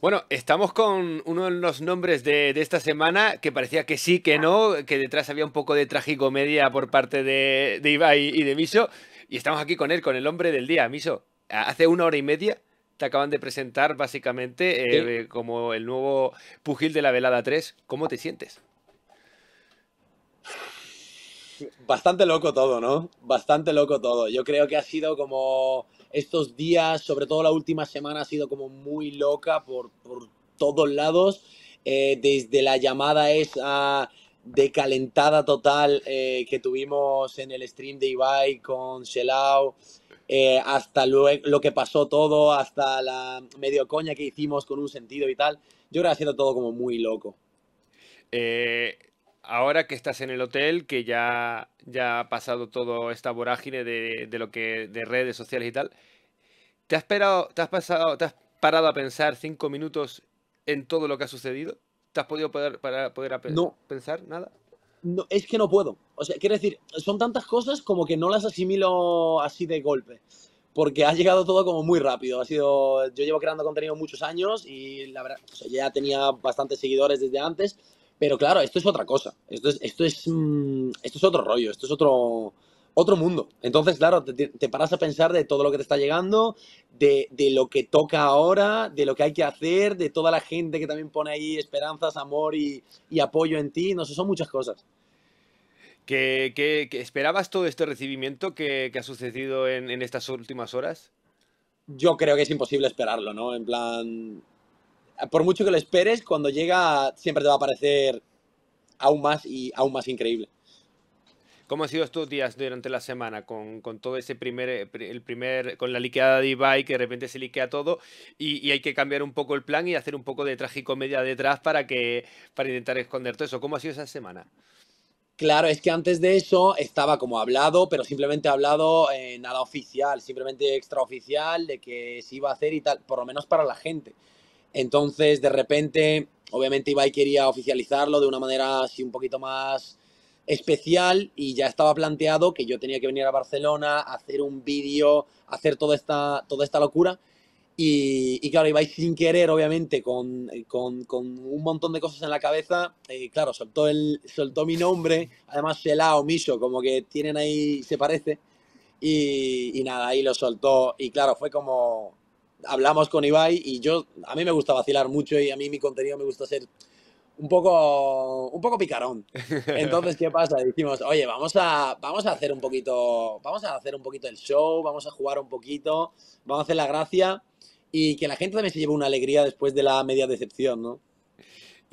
Bueno, estamos con uno de los nombres de, esta semana que parecía que sí, que no, que detrás había un poco de tragicomedia por parte de, de y de Miso. Y estamos aquí con él, con el hombre del día, Miso. Hace una hora y media te acaban de presentar básicamente eh, como el nuevo pugil de la velada 3. ¿Cómo te sientes? Bastante loco todo, ¿no? Bastante loco todo. Yo creo que ha sido como estos días, sobre todo la última semana, ha sido como muy loca por, todos lados. Eh, desde la llamada esa de calentada total eh, que tuvimos en el stream de Ibai con Shelau, eh, hasta luego, lo que pasó todo, hasta la medio coña que hicimos con un sentido y tal. Yo creo que ha sido todo como muy loco. Eh, ahora que estás en el hotel, que ya, ya ha pasado toda esta vorágine de, de, lo que, de redes sociales y tal, ¿te has, esperado, te, has pasado, ¿te has parado a pensar cinco minutos en todo lo que ha sucedido? ¿Te has podido poder, para, poder pensar nada? No, es que no puedo. O sea, quiero decir, son tantas cosas como que no las asimilo así de golpe. Porque ha llegado todo como muy rápido. Ha sido. Yo llevo creando contenido muchos años y la verdad, ya tenía bastantes seguidores desde antes pero claro, esto es otra cosa. Esto es, mm, esto es, otro rollo, esto es otro, otro mundo. Entonces, claro, te, paras a pensar de todo lo que te está llegando, de, lo que toca ahora, de lo que hay que hacer, de toda la gente que también pone ahí esperanzas, amor y, apoyo en ti. No sé, son muchas cosas. ¿Qué, esperabas todo este recibimiento que, ha sucedido en estas últimas horas? Yo creo que es imposible esperarlo, ¿no? En plan, por mucho que lo esperes, cuando llega siempre te va a parecer aún más y aún más increíble. ¿Cómo han sido estos días durante la semana con, todo ese primer, eh, el primer, con la liqueada de Ibai que de repente se liquea todo y, hay que cambiar un poco el plan y hacer un poco de tragicomedia detrás para que, para intentar esconder todo eso? ¿Cómo ha sido esa semana? Claro, es que antes de eso estaba como hablado, pero simplemente hablado eh, nada oficial, simplemente extraoficial de que se iba a hacer y tal, por lo menos para la gente. Entonces, de repente, obviamente Ibai quería oficializarlo de una manera así un poquito más especial y ya estaba planteado que yo tenía que venir a Barcelona, hacer un vídeo, hacer toda esta, toda esta locura. Y, claro, Ibai sin querer, obviamente, con, un montón de cosas en la cabeza, eh, claro, soltó, el, soltó mi nombre, además se ha omiso, como que tienen ahí, se parece, y, y, nada, ahí lo soltó, y claro, fue como, hablamos con Ibai y yo, a mí me gusta vacilar mucho y a mí mi contenido me gusta ser un poco, un poco picarón. Entonces, ¿qué pasa? decimos oye, vamos a, vamos a hacer un poquito, vamos a hacer un poquito el show, vamos a jugar un poquito, vamos a hacer la gracia y que la gente también se lleve una alegría después de la media decepción, ¿no?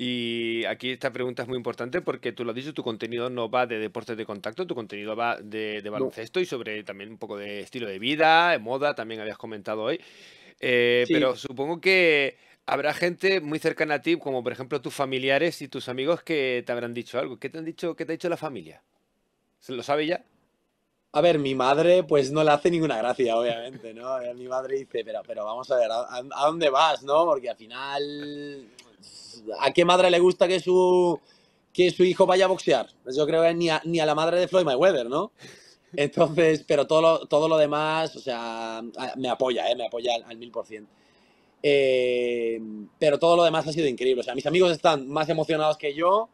Y aquí esta pregunta es muy importante porque tú lo has dicho, tu contenido no va de deportes de contacto, tu contenido va de, baloncesto y sobre también un poco de estilo de vida, de moda, también habías comentado hoy. Eh, pero supongo que habrá gente muy cercana a ti, como por ejemplo tus familiares y tus amigos, que te habrán dicho algo. ¿Qué te han dicho, qué te ha dicho la familia? ¿Se lo sabe ya? A ver, mi madre pues no le hace ninguna gracia, obviamente, ¿no? mi madre dice, pero, pero vamos a ver, ¿a, dónde vas, no? Porque al final, ¿a qué madre le gusta que su, que su hijo vaya a boxear? yo creo que ni a, ni a la madre de Floyd Mayweather, ¿no? Entonces, pero todo lo, todo lo demás, o sea, ah, me apoya, ¿eh? me apoya al mil por ciento. Eh, pero todo lo demás ha sido increíble. O sea, mis amigos están más emocionados que yo.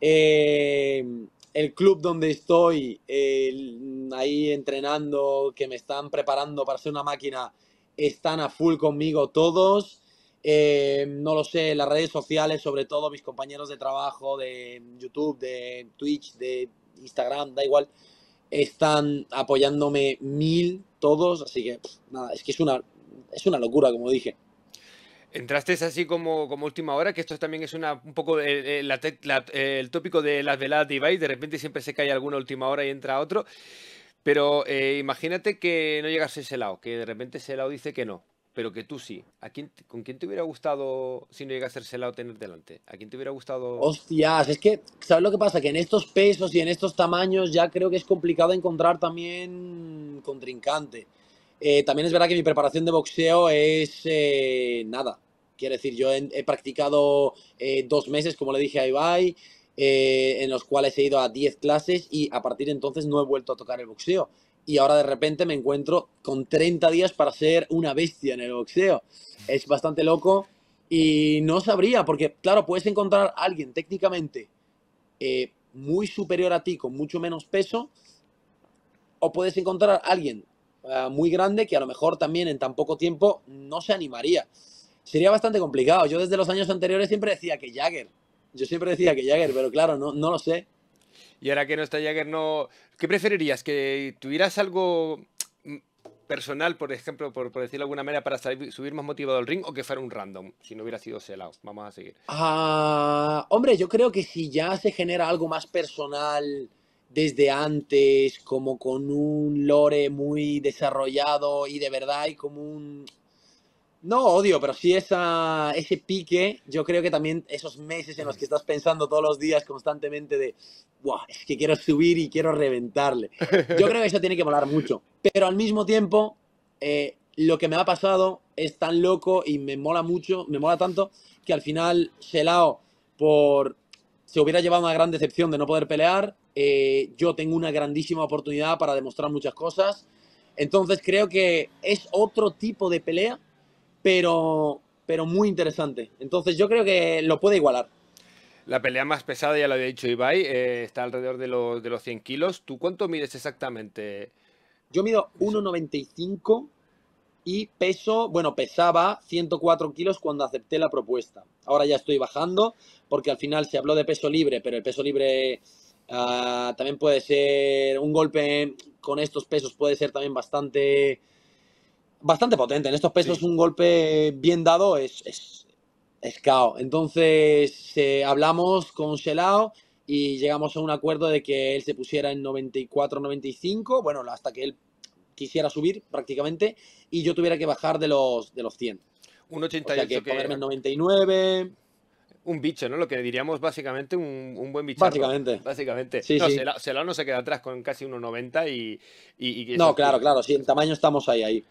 Eh, el club donde estoy, ahí entrenando, que me están preparando para ser una máquina, están a full conmigo todos. Eh, no lo sé, las redes sociales, sobre todo mis compañeros de trabajo, de YouTube, de Twitch, de Instagram, da igual, están apoyándome mil todos, así que nada, es que es una, es una locura, como dije. Entraste así como, como última hora, que esto también es una, un poco la, el tópico de las veladas de de repente siempre se cae alguna última hora y entra otro. Pero eh, imagínate que no a ese lado, que de repente ese lado dice que no pero que tú sí. ¿A ¿Con quién te hubiera gustado, si no llega a ser lado tener delante? ¿A quién te hubiera gustado...? Hostias, es que, ¿sabes lo que pasa? Que en estos pesos y en estos tamaños ya creo que es complicado encontrar también contrincante. Eh, también es verdad que mi preparación de boxeo es eh, nada. Quiero decir, yo he, practicado eh, dos meses, como le dije a Ibai, en los cuales he ido a 10 clases y a partir de entonces no he vuelto a tocar el boxeo y ahora de repente me encuentro con 30 días para ser una bestia en el boxeo. Es bastante loco y no sabría, porque claro, puedes encontrar alguien técnicamente eh, muy superior a ti, con mucho menos peso, o puedes encontrar alguien eh, muy grande que a lo mejor también en tan poco tiempo no se animaría. Sería bastante complicado. Yo desde los años anteriores siempre decía que Jagger. Yo siempre decía que Jagger, pero claro, no, no lo sé. Y ahora que no está Jagger, no. ¿Qué preferirías? ¿Que tuvieras algo personal, por ejemplo, por, decirlo de alguna manera, para subir más motivado al ring o que fuera un random, si no hubiera sido selado? Vamos a seguir. Ah, hombre, yo creo que si ya se genera algo más personal desde antes, como con un lore muy desarrollado y de verdad hay como un, no odio, pero sí ese pique, yo creo que también esos meses en los que estás pensando todos los días constantemente de, guau, es que quiero subir y quiero reventarle. Yo creo que eso tiene que molar mucho. Pero al mismo tiempo, eh, lo que me ha pasado es tan loco y me mola mucho, me mola tanto, que al final Selao, por, se hubiera llevado una gran decepción de no poder pelear. Eh, yo tengo una grandísima oportunidad para demostrar muchas cosas. Entonces creo que es otro tipo de pelea pero, pero muy interesante. Entonces yo creo que lo puede igualar. La pelea más pesada, ya lo había dicho Ibai, eh, está alrededor de los, de los 100 kilos. ¿Tú cuánto mides exactamente? Yo mido 1,95 y peso, bueno, pesaba 104 kilos cuando acepté la propuesta. Ahora ya estoy bajando porque al final se habló de peso libre, pero el peso libre ah, también puede ser un golpe con estos pesos, puede ser también bastante bastante potente. En estos pesos un golpe bien dado es, es, es cao. Entonces eh, hablamos con Shelao y llegamos a un acuerdo de que él se pusiera en 94-95, bueno, hasta que él quisiera subir prácticamente y yo tuviera que bajar de los, de los 100. Un 88 que, ponerme 99 un bicho, ¿no? Lo que diríamos básicamente un, buen bicho. Básicamente. Básicamente. no, sí. no se queda atrás con casi 1,90 y, y, y No, claro, claro, sí, en tamaño estamos ahí, ahí.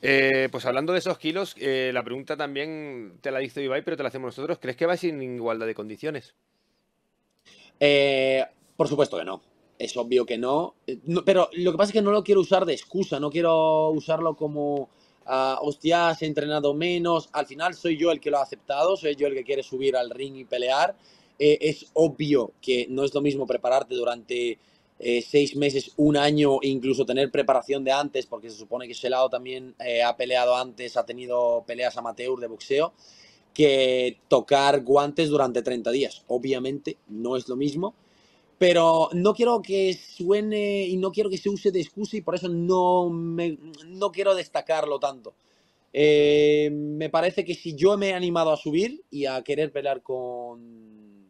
Eh, pues hablando de esos kilos, eh, la pregunta también te la dice Ibai, pero te la hacemos nosotros. ¿Crees que va sin igualdad de condiciones? Eh, por supuesto que no. Es obvio que no. Pero lo que pasa es que no lo quiero usar de excusa, no quiero usarlo como... Ah, hostias, he entrenado menos. Al final soy yo el que lo ha aceptado, soy yo el que quiere subir al ring y pelear. es obvio que no es lo mismo prepararte durante eh, seis meses, un año, incluso tener preparación de antes, porque se supone que lado también eh, ha peleado antes, ha tenido peleas amateur de boxeo, que tocar guantes durante 30 días. Obviamente no es lo mismo, pero no quiero que suene y no quiero que se use de excusa y por eso no, me, no quiero destacarlo tanto. Eh, me parece que si yo me he animado a subir y a querer pelear con,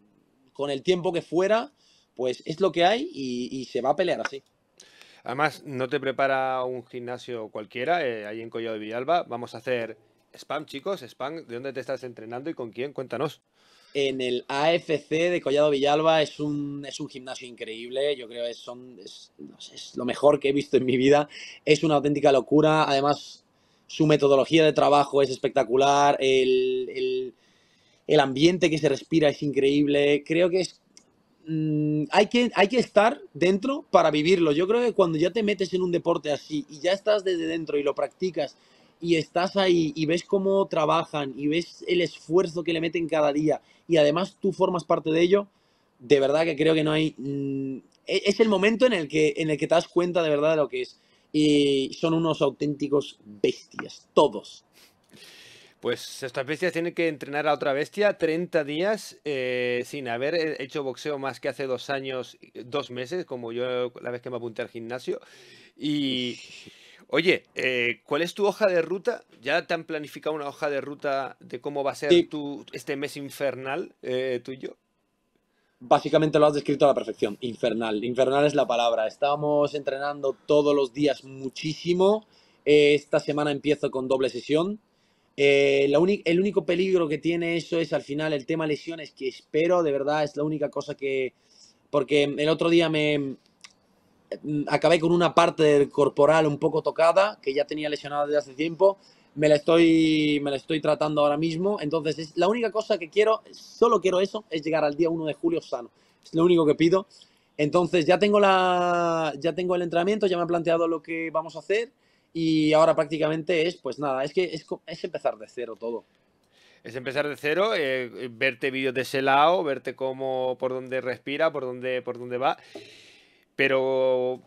con el tiempo que fuera, pues es lo que hay y, se va a pelear así. Además, no te prepara un gimnasio cualquiera, eh, ahí en Collado de Villalba. Vamos a hacer spam, chicos, spam. ¿De dónde te estás entrenando y con quién? Cuéntanos. En el AFC de Collado Villalba es un, es un gimnasio increíble, yo creo que son, es, lo mejor que he visto en mi vida, es una auténtica locura, además su metodología de trabajo es espectacular, el ambiente que se respira es increíble, creo que es Mm, hay, que, hay que estar dentro para vivirlo. Yo creo que cuando ya te metes en un deporte así y ya estás desde dentro y lo practicas y estás ahí y ves cómo trabajan y ves el esfuerzo que le meten cada día y además tú formas parte de ello, de verdad que creo que no hay... Mm, e-, es el momento en el, que, en el que te das cuenta de verdad de lo que es. Y son unos auténticos bestias, todos. Pues estas bestias tienen que entrenar a otra bestia 30 días eh, sin haber hecho boxeo más que hace dos años, dos meses, como yo la vez que me apunté al gimnasio. Y oye, eh, ¿cuál es tu hoja de ruta? ¿Ya te han planificado una hoja de ruta de cómo va a ser tu, este mes infernal eh, tuyo? Básicamente lo has descrito a la perfección, infernal. Infernal es la palabra. Estamos entrenando todos los días muchísimo. esta semana empiezo con doble sesión eh, el único peligro que tiene eso es al final el tema lesiones, que espero, de verdad, es la única cosa que... Porque el otro día me mm, acabé con una parte del corporal un poco tocada, que ya tenía lesionada desde hace tiempo, me la estoy, me la estoy tratando ahora mismo, entonces la única cosa que quiero, solo quiero eso, es llegar al día 1 de julio sano, es lo único que pido. Entonces ya tengo, ya tengo el entrenamiento, ya me he planteado lo que vamos a hacer y ahora prácticamente es, pues nada, es que es, es empezar de cero todo. Es empezar de cero, eh, verte vídeos de ese lado, verte cómo, por dónde respira, por dónde, por dónde va. Pero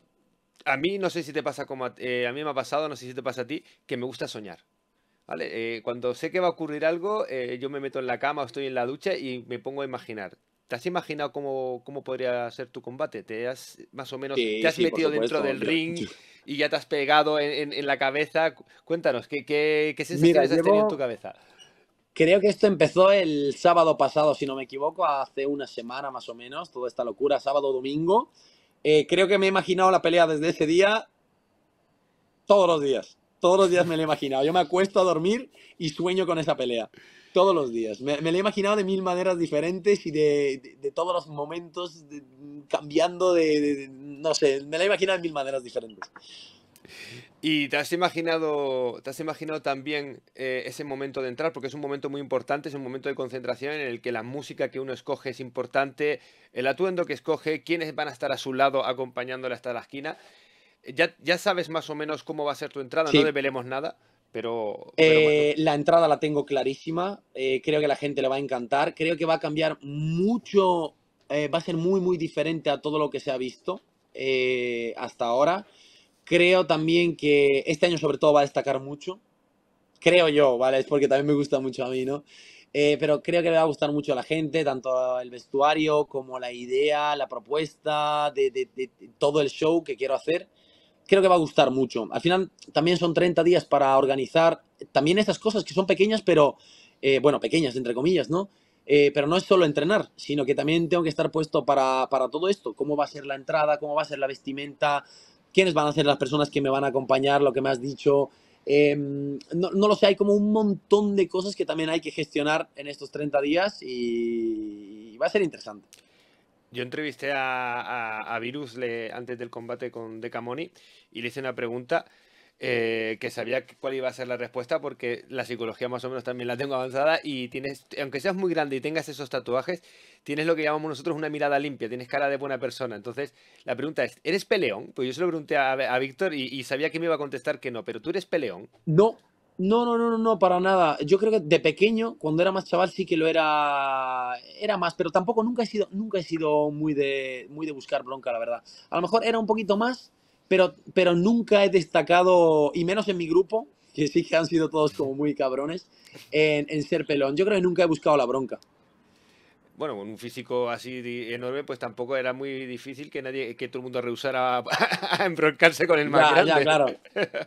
a mí no sé si te pasa como a, ti, eh, a mí me ha pasado, no sé si te pasa a ti, que me gusta soñar. ¿Vale? Eh, cuando sé que va a ocurrir algo, yo me meto en la cama o estoy en la ducha y me pongo a imaginar. ¿Te has imaginado cómo, cómo podría ser tu combate? ¿Te has más o menos has metido dentro del ring y ya te has pegado en, la cabeza? Cuéntanos, ¿qué, qué, qué sensaciones has tenido en tu cabeza? Creo que esto empezó el sábado pasado, si no me equivoco, hace una semana más o menos, toda esta locura, sábado, domingo. Eh, creo que me he imaginado la pelea desde ese día todos los días. Todos los días me la he imaginado. Yo me acuesto a dormir y sueño con esa pelea. Todos los días. Me, la he imaginado de mil maneras diferentes y de, todos los momentos cambiando de, No sé, me la he imaginado de mil maneras diferentes. ¿Y te has imaginado, te has imaginado también eh, ese momento de entrar? Porque es un momento muy importante, es un momento de concentración en el que la música que uno escoge es importante, el atuendo que escoge, quiénes van a estar a su lado acompañándole hasta la esquina. Ya, ya sabes más o menos cómo va a ser tu entrada, no develemos nada. Pero, eh, La entrada la tengo clarísima. Eh, creo que a la gente le va a encantar. Creo que va a cambiar mucho. Eh, va a ser muy, muy diferente a todo lo que se ha visto hasta ahora. Creo también que este año, sobre todo, va a destacar mucho. Creo yo, ¿vale? Es porque también me gusta mucho a mí, ¿no? pero creo que le va a gustar mucho a la gente, tanto el vestuario como la idea, la propuesta de todo el show que quiero hacer creo que va a gustar mucho. Al final también son 30 días para organizar también estas cosas que son pequeñas, pero eh, bueno, pequeñas entre comillas, ¿no? Eh, pero no es solo entrenar, sino que también tengo que estar puesto para, para todo esto. ¿Cómo va a ser la entrada? ¿Cómo va a ser la vestimenta? ¿Quiénes van a ser las personas que me van a acompañar? Lo que me has dicho. Em, no, no, lo sé, hay como un montón de cosas que también hay que gestionar en estos 30 días y, y va a ser interesante. Yo entrevisté a, Virus antes del combate con Decamoni y le hice una pregunta eh, que sabía cuál iba a ser la respuesta porque la psicología más o menos también la tengo avanzada y tienes, aunque seas muy grande y tengas esos tatuajes, tienes lo que llamamos nosotros una mirada limpia, tienes cara de buena persona. Entonces, la pregunta es, ¿eres peleón? Pues yo se lo pregunté a, Víctor y, y, sabía que me iba a contestar que no, pero tú eres peleón. No, no, no, no, no, para nada. Yo creo que de pequeño, cuando era más chaval, sí que lo era, era más, pero tampoco nunca he sido, nunca he sido muy de, muy de buscar bronca, la verdad. A lo mejor era un poquito más, pero, pero nunca he destacado, y menos en mi grupo, que sí que han sido todos como muy cabrones, en, ser pelón. Yo creo que nunca he buscado la bronca bueno, con un físico así enorme, pues tampoco era muy difícil que nadie, que todo el mundo rehusara a, embroncarse con el más grande. Ya, claro.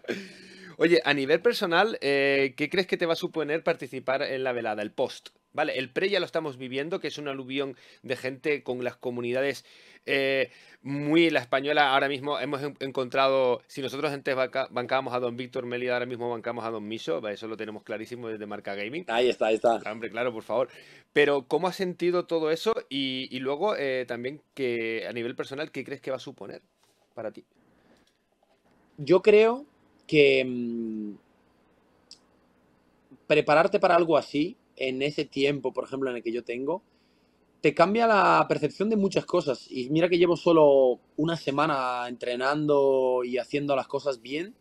Oye, a nivel personal, eh, ¿qué crees que te va a suponer participar en la velada, el post? Vale, el pre ya lo estamos viviendo, que es un aluvión de gente con las comunidades eh, muy la española. Ahora mismo hemos encontrado, si nosotros antes bancábamos a don Víctor Melida, ahora mismo bancamos a don Miso, eso lo tenemos clarísimo desde Marca Gaming. Ahí está, ahí está. Hombre, claro, por favor. Pero, ¿cómo has sentido todo eso? Y, luego eh, también que a nivel personal, ¿qué crees que va a suponer para ti? Yo creo que mm, prepararte para algo así, en ese tiempo, por ejemplo, en el que yo tengo, te cambia la percepción de muchas cosas. Y mira que llevo solo una semana entrenando y haciendo las cosas bien,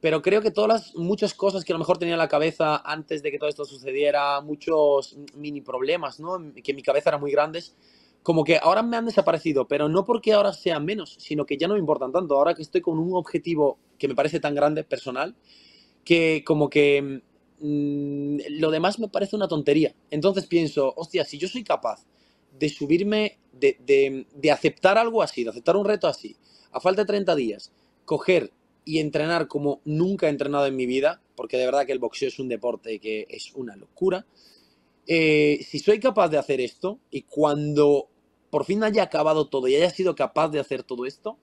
pero creo que todas las muchas cosas que a lo mejor tenía en la cabeza antes de que todo esto sucediera, muchos mini problemas, ¿no? Que mi cabeza era muy grandes, como que ahora me han desaparecido, pero no porque ahora sean menos, sino que ya no me importan tanto. Ahora que estoy con un objetivo que me parece tan grande, personal, que como que mm, lo demás me parece una tontería. Entonces pienso, hostia, si yo soy capaz de subirme, de, aceptar algo así, de aceptar un reto así, a falta de 30 días, coger y entrenar como nunca he entrenado en mi vida, porque de verdad que el boxeo es un deporte que es una locura. Eh, si soy capaz de hacer esto y cuando por fin haya acabado todo y haya sido capaz de hacer todo esto,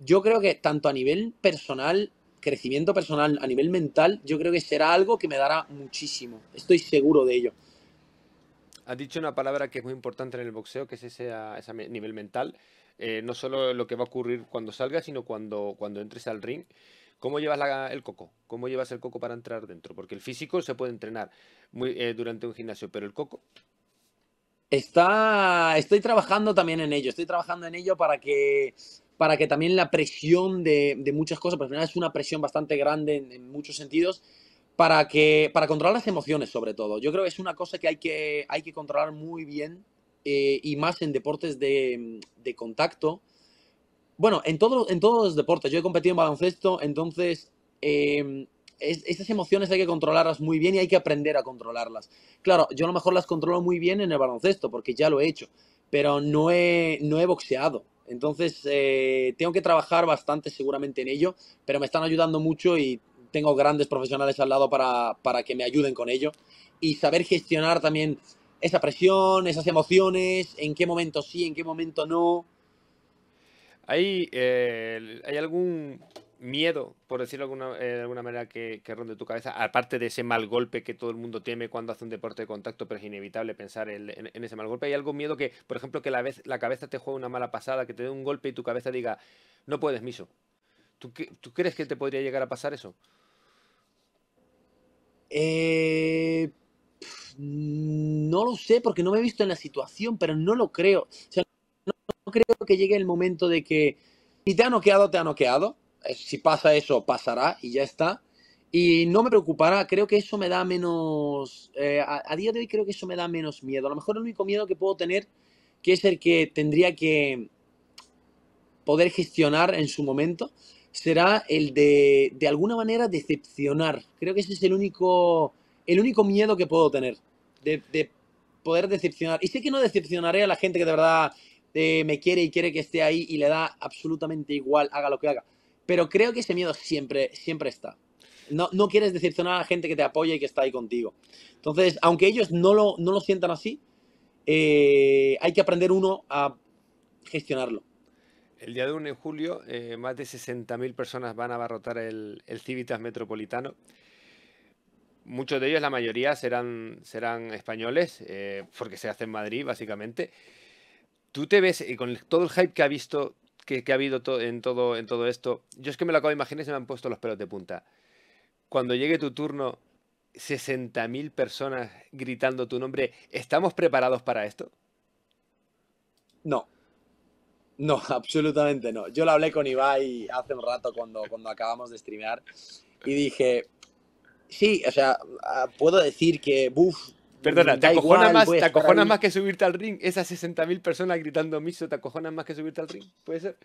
yo creo que tanto a nivel personal, crecimiento personal, a nivel mental, yo creo que será algo que me dará muchísimo. Estoy seguro de ello. Has dicho una palabra que es muy importante en el boxeo, que es ese, nivel mental. Eh, no solo lo que va a ocurrir cuando salgas, sino cuando, cuando entres al ring. ¿Cómo llevas el coco? ¿Cómo llevas el coco para entrar dentro? Porque el físico se puede entrenar muy, eh, durante un gimnasio, pero el coco está, estoy trabajando también en ello, estoy trabajando en ello para que, para que también la presión de, muchas cosas, pero al final es una presión bastante grande en, muchos sentidos, para, que, para controlar las emociones sobre todo. Yo creo que es una cosa que hay que, hay que controlar muy bien eh, y más en deportes de, contacto. Bueno, en, en todos los deportes, yo he competido en baloncesto, entonces eh, esas emociones hay que controlarlas muy bien y hay que aprender a controlarlas. Claro, yo a lo mejor las controlo muy bien en el baloncesto, porque ya lo he hecho, pero no he, no boxeado. Entonces, eh, tengo que trabajar bastante seguramente en ello, pero me están ayudando mucho y tengo grandes profesionales al lado para, que me ayuden con ello. Y saber gestionar también esa presión, esas emociones, en qué momento sí, en qué momento no. Eh, ¿hay algún miedo, por decirlo de alguna, eh, manera, que, ronde tu cabeza, aparte de ese mal golpe que todo el mundo teme cuando hace un deporte de contacto, pero es inevitable pensar en, ese mal golpe? ¿Hay algo miedo que, por ejemplo, que la, vez, la cabeza te juegue una mala pasada, que te dé un golpe y tu cabeza diga, no puedes, Miso? ¿Tú, ¿Tú crees que te podría llegar a pasar eso? Eh, no lo sé porque no me he visto en la situación, pero no lo creo. O sea, no, no creo que llegue el momento de que si te ha noqueado, te ha noqueado si pasa eso, pasará y ya está. Y no me preocupará, creo que eso me da menos, eh, a, día de hoy creo que eso me da menos miedo. A lo mejor el único miedo que puedo tener, que es el que tendría que poder gestionar en su momento, será el de, de alguna manera, decepcionar. Creo que ese es el único, el único miedo que puedo tener, de, poder decepcionar. Y sé que no decepcionaré a la gente que de verdad eh, me quiere y quiere que esté ahí y le da absolutamente igual, haga lo que haga. Pero creo que ese miedo siempre, siempre está. No, no quieres decepcionar a la gente que te apoya y que está ahí contigo. Entonces, aunque ellos no lo, no lo sientan así, eh, hay que aprender uno a gestionarlo. El día de 1 de julio, eh, más de 60.000 personas van a abarrotar el, el Civitas Metropolitano. Muchos de ellos, la mayoría, serán, serán españoles, eh, porque se hace en Madrid, básicamente. ¿Tú te ves, con todo el hype que ha visto, que, ha habido en, todo, en todo esto, yo es que me lo acabo de imaginar y se me han puesto los pelos de punta. Cuando llegue tu turno, 60.000 personas gritando tu nombre, ¿estamos preparados para esto? No. No, absolutamente no. Yo lo hablé con Ibai hace un rato cuando, cuando acabamos de streamear y dije, sí, o sea, ah, puedo decir que, buf, Perdona, te acojonas, más, que subirte al ring. Esas 60.000 personas gritando miso, te acojonas más que subirte al ring. ¿Puede ser?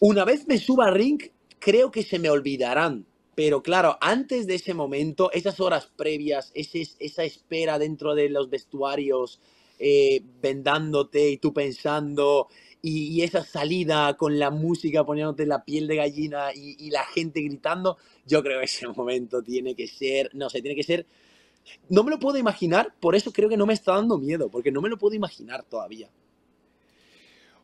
Una vez me suba al ring, creo que se me olvidarán. Pero claro, antes de ese momento, esas horas previas, ese, esa espera dentro de los vestuarios, eh, vendándote y tú pensando, y, esa salida con la música poniéndote la piel de gallina y, y la gente gritando, yo creo que ese momento tiene que ser, no sé, tiene que ser no me lo puedo imaginar, por eso creo que no me está dando miedo, porque no me lo puedo imaginar todavía.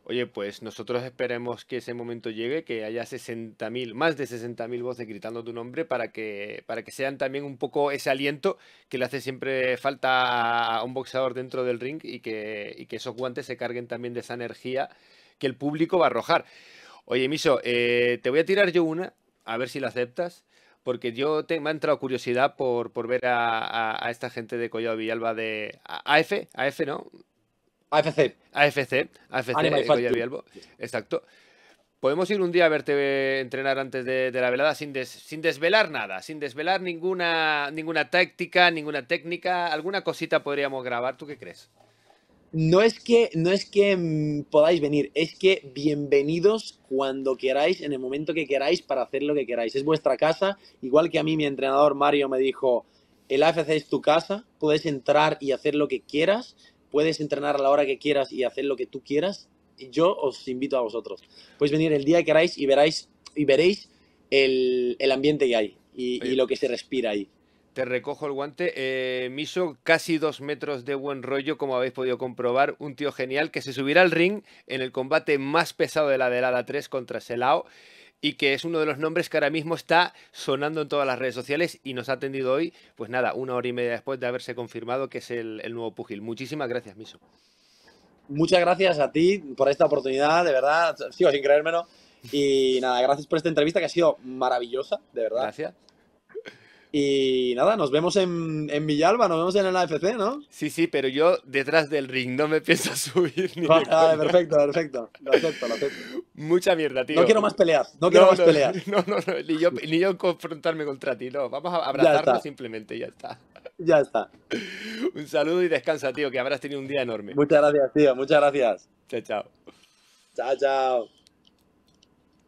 Oye, pues nosotros esperemos que ese momento llegue, que haya 60.000, más de 60.000 voces gritando tu nombre para que, para que sean también un poco ese aliento que le hace siempre falta a un boxeador dentro del ring y que, esos guantes se carguen también de esa energía que el público va a arrojar. Oye, Miso, eh, te voy a tirar yo una, a ver si la aceptas porque yo me ha entrado curiosidad por, ver a, esta gente de Collado Villalba de AF, AF, ¿no? AFC. AFC, AFC de Collado Villalba. Exacto. Podemos ir un día a verte entrenar antes de, la velada sin, sin desvelar nada, sin desvelar ninguna, ninguna táctica, ninguna técnica, alguna cosita podríamos grabar, ¿tú qué crees? no es que, no es que mm, podáis venir, es que bienvenidos cuando queráis, en el momento que queráis, para hacer lo que queráis. Es vuestra casa, igual que a mí mi entrenador Mario me dijo, el AFC es tu casa, puedes entrar y hacer lo que quieras, puedes entrenar a la hora que quieras y hacer lo que tú quieras. Y yo os invito a vosotros. Podéis venir el día que queráis y y veréis el, ambiente que hay y lo que se respira ahí. Te recojo el guante. Eh, Miso, casi dos metros de buen rollo, como habéis podido comprobar. Un tío genial que se subirá al ring en el combate más pesado de la delada 3 contra Selao y que es uno de los nombres que ahora mismo está sonando en todas las redes sociales y nos ha atendido hoy, pues nada, una hora y media después de haberse confirmado que es el, el nuevo pugil. Muchísimas gracias, Miso. Muchas gracias a ti por esta oportunidad, de verdad, sigo sin creérmelo. Y nada, gracias por esta entrevista que ha sido maravillosa, de verdad. Gracias. Y nada, nos vemos en, en Villalba, nos vemos en el AFC, ¿no? Sí, sí, pero yo detrás del ring no me pienso subir. Ni ah, nada. vale, ah, perfecto, perfecto. Lo acepto, lo acepto. Mucha mierda, tío. No quiero más pelear, no quiero más pelear. No, no, ni yo, ni yo confrontarme contra ti, no. Vamos a abrazarnos simplemente ya está. Ya está. un saludo y descansa, tío, que habrás tenido un día enorme. Muchas gracias, tío, muchas gracias. Chao, chao. Chao, chao.